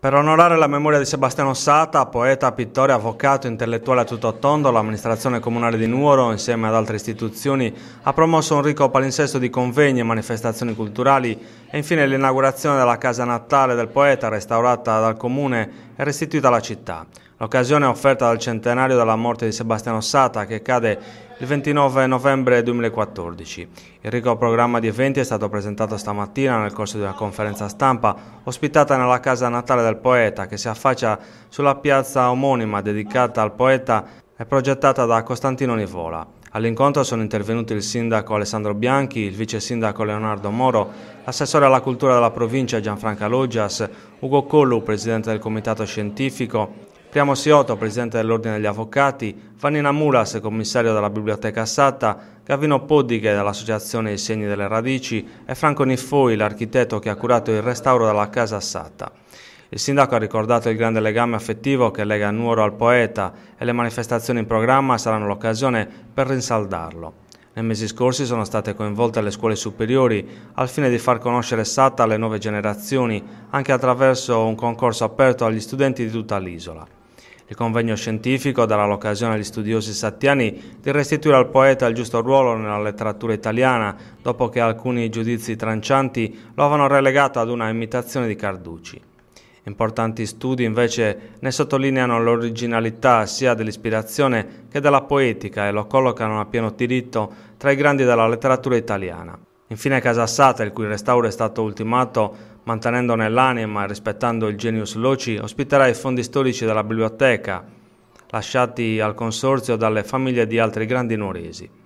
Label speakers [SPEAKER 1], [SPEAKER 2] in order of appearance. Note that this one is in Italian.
[SPEAKER 1] Per onorare la memoria di Sebastiano Sata, poeta, pittore, avvocato, intellettuale a tutto tondo, l'amministrazione comunale di Nuoro, insieme ad altre istituzioni, ha promosso un ricco palinsesto di convegni e manifestazioni culturali e infine l'inaugurazione della casa natale del poeta, restaurata dal comune e restituita alla città. L'occasione è offerta dal centenario della morte di Sebastiano Sata che cade il 29 novembre 2014. Il ricco programma di eventi è stato presentato stamattina nel corso di una conferenza stampa ospitata nella casa natale del poeta che si affaccia sulla piazza omonima dedicata al poeta e progettata da Costantino Nivola. All'incontro sono intervenuti il sindaco Alessandro Bianchi, il vice sindaco Leonardo Moro, l'assessore alla cultura della provincia Gianfranca Loggias, Ugo Collu, presidente del comitato scientifico, Priamo Siotto, presidente dell'Ordine degli Avvocati, Vanina Mulas, commissario della Biblioteca Satta, Gavino Poddighe dell'Associazione I Segni delle Radici e Franco Niffoi, l'architetto che ha curato il restauro della Casa Satta. Il sindaco ha ricordato il grande legame affettivo che lega Nuoro al poeta e le manifestazioni in programma saranno l'occasione per rinsaldarlo. Nei mesi scorsi sono state coinvolte le scuole superiori al fine di far conoscere Satta alle nuove generazioni anche attraverso un concorso aperto agli studenti di tutta l'isola. Il convegno scientifico darà l'occasione agli studiosi sattiani di restituire al poeta il giusto ruolo nella letteratura italiana, dopo che alcuni giudizi trancianti lo avevano relegato ad una imitazione di Carducci. Importanti studi invece ne sottolineano l'originalità sia dell'ispirazione che della poetica e lo collocano a pieno diritto tra i grandi della letteratura italiana. Infine Casassata, il cui restauro è stato ultimato mantenendone l'anima e rispettando il genius loci, ospiterà i fondi storici della biblioteca, lasciati al consorzio dalle famiglie di altri grandi nuoresi.